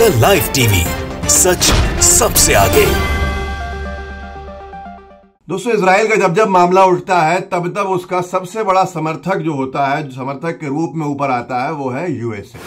the live TV सच सबसे आगे दोस्तों इसराइल का जब जब मामला उठता है तब तब उसका सबसे बड़ा समर्थक जो होता है जो समर्थक के रूप में ऊपर आता है वो है यूएसए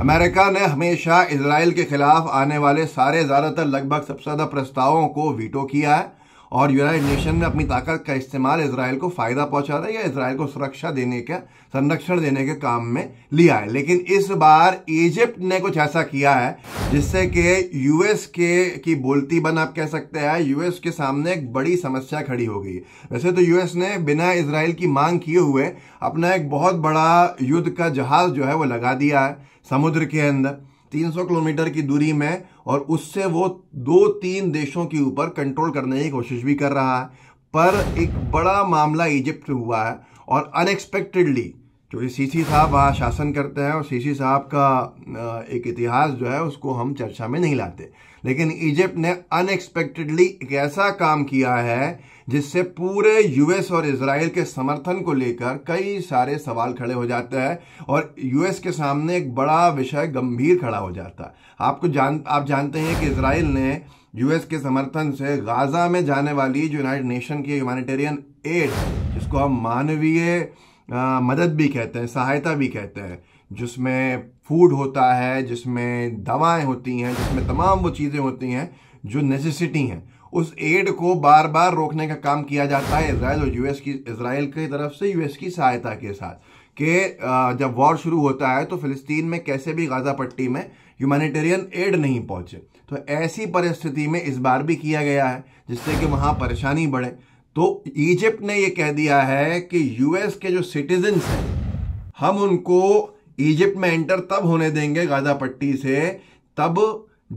अमेरिका ने हमेशा इसराइल के खिलाफ आने वाले सारे ज़्यादातर लगभग सबसे ज़्यादा प्रस्तावों को वीटो किया है और यूनाइटेड नेशन में अपनी ताकत का इस्तेमाल इसराइल को फ़ायदा पहुंचा रहा है या इसराइल को सुरक्षा देने का संरक्षण देने के काम में लिया है लेकिन इस बार इजिप्ट ने कुछ ऐसा किया है जिससे कि यूएस के की बोलती बन आप कह सकते हैं यूएस के सामने एक बड़ी समस्या खड़ी हो गई वैसे तो यूएस ने बिना इसराइल की मांग किए हुए अपना एक बहुत बड़ा युद्ध का जहाज जो है वो लगा दिया है समुद्र के अंदर 300 किलोमीटर की दूरी में और उससे वो दो तीन देशों के ऊपर कंट्रोल करने की कोशिश भी कर रहा है पर एक बड़ा मामला इजिप्ट हुआ है और अनएक्सपेक्टेडली चूँकि सीसी साहब वहाँ शासन करते हैं और सीसी साहब का एक इतिहास जो है उसको हम चर्चा में नहीं लाते लेकिन इजिप्ट ने अनएक्सपेक्टेडली एक ऐसा काम किया है जिससे पूरे यूएस और इसराइल के समर्थन को लेकर कई सारे सवाल खड़े हो जाते हैं और यूएस के सामने एक बड़ा विषय गंभीर खड़ा हो जाता है आपको जान आप जानते हैं कि इसराइल ने यूएस के समर्थन से गाजा में जाने वाली जो यूनाइटेड नेशन की ह्यूमानिटेरियन एड जिसको हम मानवीय मदद भी कहते हैं सहायता भी कहते हैं जिसमें फूड होता है जिसमें दवाएं होती हैं जिसमें तमाम वो चीज़ें होती हैं जो नेसेसिटी हैं उस एड को बार बार रोकने का काम किया जाता है इसराइल और यूएस की इसराइल की तरफ से यूएस की सहायता के साथ के जब वॉर शुरू होता है तो फिलिस्तीन में कैसे भी गाजा पट्टी में ह्यूमैनिटेरियन एड नहीं पहुंचे तो ऐसी परिस्थिति में इस बार भी किया गया है जिससे कि वहाँ परेशानी बढ़े तो इजिप्ट ने यह कह दिया है कि यूएस के जो सिटीजन हैं हम उनको इजिप्ट में एंटर तब होने देंगे गाजा पट्टी से तब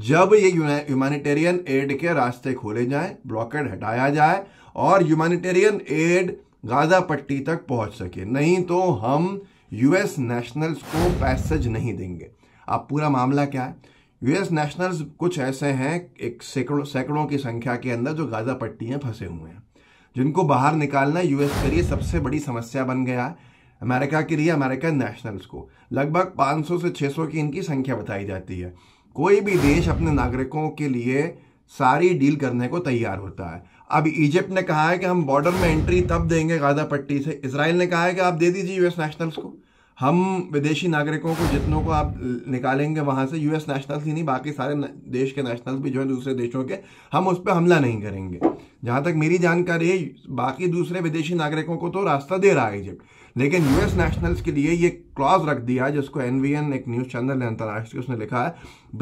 जब ये ह्यूमैनिटेरियन एड के रास्ते खोले जाए ब्लॉकेट हटाया जाए और ह्यूमैनिटेरियन एड गाजा पट्टी तक पहुंच सके नहीं तो हम यूएस नेशनल्स को पैसेज नहीं देंगे अब पूरा मामला क्या है यूएस नेशनल्स कुछ ऐसे हैं एक सैकड़ों सैकड़ों की संख्या के अंदर जो गाजा पट्टी में फंसे हुए हैं जिनको बाहर निकालना यूएस के लिए सबसे बड़ी समस्या बन गया है अमेरिका के लिए अमेरिकन नेशनल्स को लगभग 500 से 600 की इनकी संख्या बताई जाती है कोई भी देश अपने नागरिकों के लिए सारी डील करने को तैयार होता है अब इजिप्ट ने कहा है कि हम बॉर्डर में एंट्री तब देंगे गाजा पट्टी से इसराइल ने कहा है कि आप दे दीजिए यूएस नेशनल्स को हम विदेशी नागरिकों को जितनों को आप निकालेंगे वहां से यूएस नेशनल्स ही नहीं बाकी सारे देश के नेशनल्स भी जो हैं दूसरे देशों के हम उस पर हमला नहीं करेंगे जहां तक मेरी जानकारी है बाकी दूसरे विदेशी नागरिकों को तो रास्ता दे रहा है इजिप्ट लेकिन यूएस नेशनल्स के लिए ये क्लॉज रख दिया है जिसको एनवीएन एक न्यूज़ चैनल है अंतर्राष्ट्रीय उसने लिखा है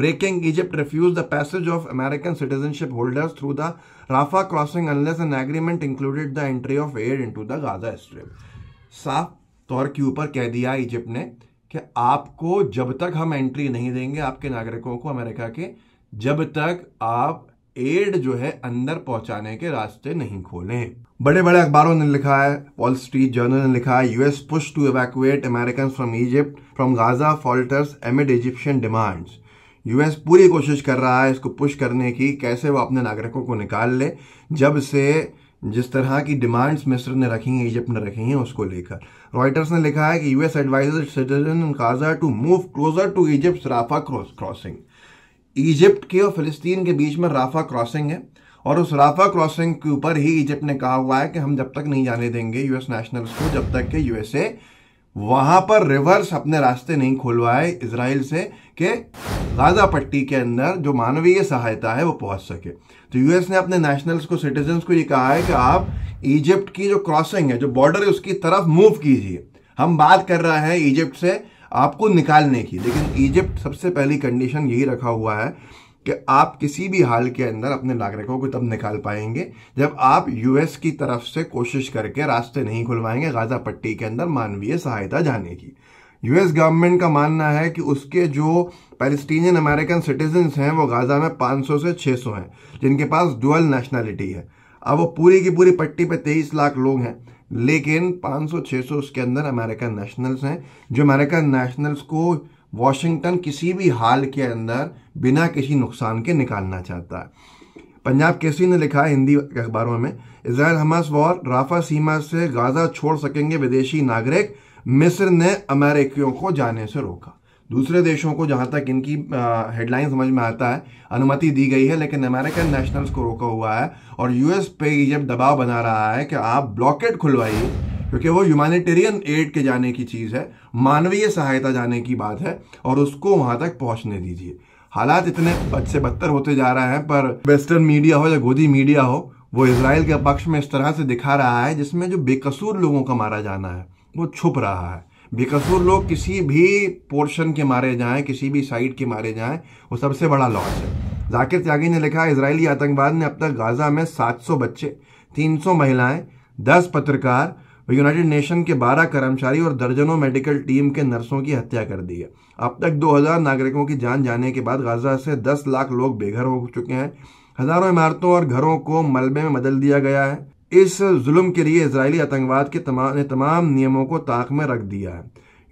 breaking Egypt refuse the passage of American citizenship holders through the Rafah crossing unless an agreement included the entry of air to the Gaza strip साफ तौर के ऊपर कह दिया इजिप्ट ने कि आपको जब तक हम एंट्री नहीं देंगे आपके नागरिकों को अमेरिका के जब तक आप एड जो है अंदर पहुंचाने के रास्ते नहीं खोले बड़े बड़े अखबारों ने लिखा है वॉल स्ट्रीट जर्नल ने लिखा है US push to evacuate American from Egypt from Gaza falters amid Egyptian demands US पूरी कोशिश कर रहा है इसको पुश करने की कैसे वो अपने नागरिकों को निकाल ले जब से जिस तरह की डिमांड्स मिस्र ने रखी हैं इजिप्ट ने रखी हैं उसको लेकर रॉयटर्स ने लिखा है कि US adviser citizen Gaza to move closer to Egypt Rafah crossing Egypt के और फिलिस्तीन के बीच में राफा क्रॉसिंग है और उस राफा क्रॉसिंग के ऊपर ही इजिप्ट ने कहा हुआ है कि हम जब तक नहीं जाने देंगे यूएस नेशनल्स को जब तक कि यूएसए वहां पर रिवर्स अपने रास्ते नहीं खोलवाए इसराइल से के पट्टी के अंदर जो मानवीय सहायता है वो पहुंच सके तो यूएस ने अपने नेशनल्स को सिटीजन्स को ये कहा है कि आप इजिप्ट की जो क्रॉसिंग है जो बॉर्डर है उसकी तरफ मूव कीजिए हम बात कर रहे हैं इजिप्ट से आपको निकालने की लेकिन इजिप्ट सबसे पहली कंडीशन यही रखा हुआ है कि आप किसी भी हाल के अंदर अपने नागरिकों को तब निकाल पाएंगे जब आप यूएस की तरफ से कोशिश करके रास्ते नहीं खुलवाएंगे गाजा पट्टी के अंदर मानवीय सहायता जाने की यूएस गवर्नमेंट का मानना है कि उसके जो पैलेस्टीनियन अमेरिकन सिटीजन्स हैं वो गाज़ा में 500 से 600 हैं जिनके पास डुअल नेशनैलिटी है अब वो पूरी की पूरी पट्टी पे 23 लाख लोग हैं लेकिन 500-600 उसके अंदर अमेरिकन नेशनल्स हैं जो अमेरिकन नेशनल्स को वॉशिंगटन किसी भी हाल के अंदर बिना किसी नुकसान के निकालना चाहता है पंजाब केसरी ने लिखा है हिंदी अखबारों में इसराइल हमास वॉर राफा सीमा से गाजा छोड़ सकेंगे विदेशी नागरिक मिस्र ने अमेरिकियों को जाने से रोका दूसरे देशों को जहां तक इनकी हेडलाइन समझ में आता है अनुमति दी गई है लेकिन अमेरिकन नेशनल्स को रोका हुआ है और यूएस पे जब दबाव बना रहा है कि आप ब्लॉकेट खुलवाइए क्योंकि वो ह्यूमैनिटेरियन एड के जाने की चीज़ है मानवीय सहायता जाने की बात है और उसको वहां तक पहुंचने दीजिए हालात इतने बद से बदतर होते जा रहे हैं पर वेस्टर्न मीडिया हो या गोदी मीडिया हो वो इसराइल के पक्ष में इस तरह से दिखा रहा है जिसमें जो बेकसूर लोगों का मारा जाना है वो छुप रहा है बेकसूर लोग किसी भी पोर्शन के मारे जाएं किसी भी साइड के मारे जाएं वो सबसे बड़ा लॉस है जाकिर त्यागी ने लिखा इसराइली आतंकवाद ने अब तक गाजा में 700 बच्चे 300 महिलाएं 10 पत्रकार और यूनाइटेड नेशन के 12 कर्मचारी और दर्जनों मेडिकल टीम के नर्सों की हत्या कर दी है अब तक 2000 नागरिकों की जान जाने के बाद गाजा से 10 लाख लोग बेघर हो चुके हैं हजारों इमारतों और घरों को मलबे में बदल दिया गया है इस जुल्म के लिए इसराइली आतंकवाद के तमाम ने तमाम नियमों को ताक में रख दिया है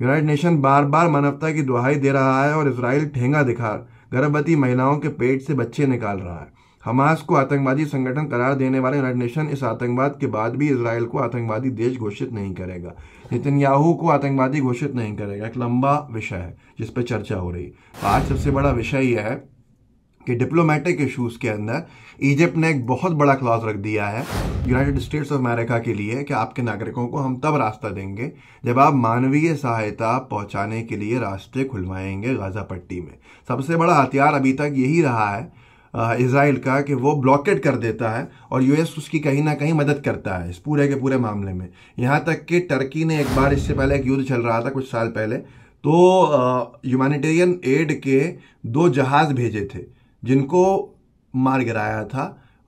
यूनाइटेड नेशन बार बार मानवता की दुहाई दे रहा है और इसराइल ठेंगा दिखा गर्भवती महिलाओं के पेट से बच्चे निकाल रहा है हमास को आतंकवादी संगठन करार देने वाले यूनाइटेड नेशन इस आतंकवाद के बाद भी इसराइल को आतंकवादी देश घोषित नहीं करेगा नितिन याहू को आतंकवादी घोषित नहीं करेगा एक लंबा विषय है जिस पर चर्चा हो रही आज सबसे बड़ा विषय यह है कि डिप्लोमेटिक इश्यूज के अंदर इजिप्ट ने एक बहुत बड़ा क्लॉज रख दिया है यूनाइटेड स्टेट्स ऑफ अमेरिका के लिए कि आपके नागरिकों को हम तब रास्ता देंगे जब आप मानवीय सहायता पहुंचाने के लिए रास्ते खुलवाएंगे गाजा पट्टी में सबसे बड़ा हथियार अभी तक यही रहा है इसराइल का कि वो ब्लॉकेट कर देता है और यूएस उसकी कहीं ना कहीं मदद करता है इस पूरे के पूरे मामले में यहाँ तक कि टर्की ने एक बार इससे पहले एक युद्ध चल रहा था कुछ साल पहले तो ह्यूमैनिटेरियन एड के दो जहाज़ भेजे थे जिनको मार गिराया था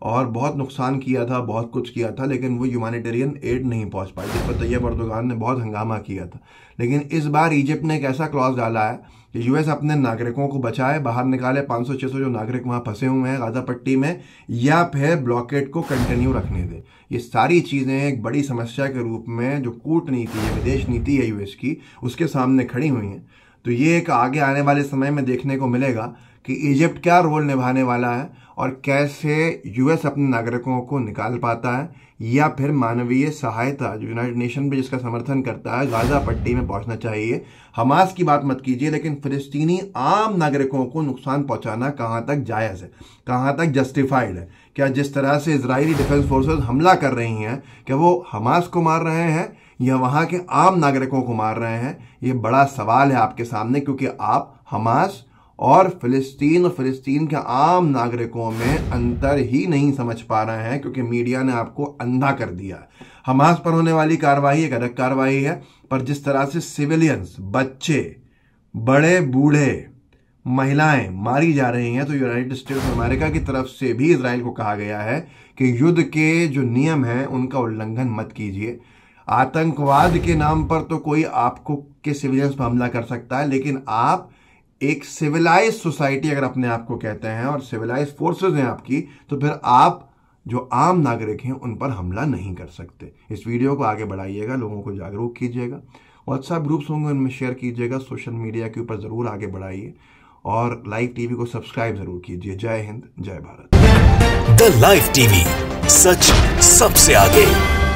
और बहुत नुकसान किया था बहुत कुछ किया था लेकिन वो ह्यूमानिटेरियन एड नहीं पहुंच पाई जिस पर तैयब अर्दोगान ने बहुत हंगामा किया था लेकिन इस बार इजिप्ट ने एक ऐसा क्लॉज डाला है कि यूएस अपने नागरिकों को बचाए बाहर निकाले 500-600 जो नागरिक वहां फंसे हुए हैं गाजा पट्टी में या फिर ब्लॉकेट को कंटिन्यू रखने दे ये सारी चीज़ें एक बड़ी समस्या के रूप में जो कूटनीति है विदेश नीति है यूएस की उसके सामने खड़ी हुई हैं तो ये एक आगे आने वाले समय में देखने को मिलेगा कि इजिप्ट क्या रोल निभाने वाला है और कैसे यूएस अपने नागरिकों को निकाल पाता है या फिर मानवीय सहायता जो यूनाइटेड नेशन भी जिसका समर्थन करता है गाजा पट्टी में पहुंचना चाहिए हमास की बात मत कीजिए लेकिन फिलिस्तीनी आम नागरिकों को नुकसान पहुंचाना कहां तक जायज़ है कहां तक जस्टिफाइड है क्या जिस तरह से इसराइली डिफेंस फोर्सेज हमला कर रही हैं क्या वो हमास को मार रहे हैं या वहां के आम नागरिकों को मार रहे हैं ये बड़ा सवाल है आपके सामने क्योंकि आप हमास और फिलिस्तीन और फिलिस्तीन के आम नागरिकों में अंतर ही नहीं समझ पा रहे हैं क्योंकि मीडिया ने आपको अंधा कर दिया हमास पर होने वाली कार्रवाई एक अलग कार्रवाई है पर जिस तरह से सिविलियंस बच्चे बड़े बूढ़े महिलाएं मारी जा रही हैं तो यूनाइटेड स्टेट्स अमेरिका की तरफ से भी इसराइल को कहा गया है कि युद्ध के जो नियम हैं उनका उल्लंघन मत कीजिए आतंकवाद के नाम पर तो कोई आपको के सिविलियंस पर हमला कर सकता है लेकिन आप एक सिविलाइज सोसाइटी अगर अपने आप को कहते हैं और सिविलाइज फोर्सेस हैं आपकी तो फिर आप जो आम नागरिक हैं उन पर हमला नहीं कर सकते इस वीडियो को आगे बढ़ाइएगा लोगों को जागरूक कीजिएगा व्हाट्सएप ग्रुप्स होंगे उनमें शेयर कीजिएगा सोशल मीडिया के ऊपर ज़रूर आगे बढ़ाइए और लाइव टीवी को सब्सक्राइब जरूर कीजिए जय हिंद जय भारत द लाइव टीवी सच सबसे आगे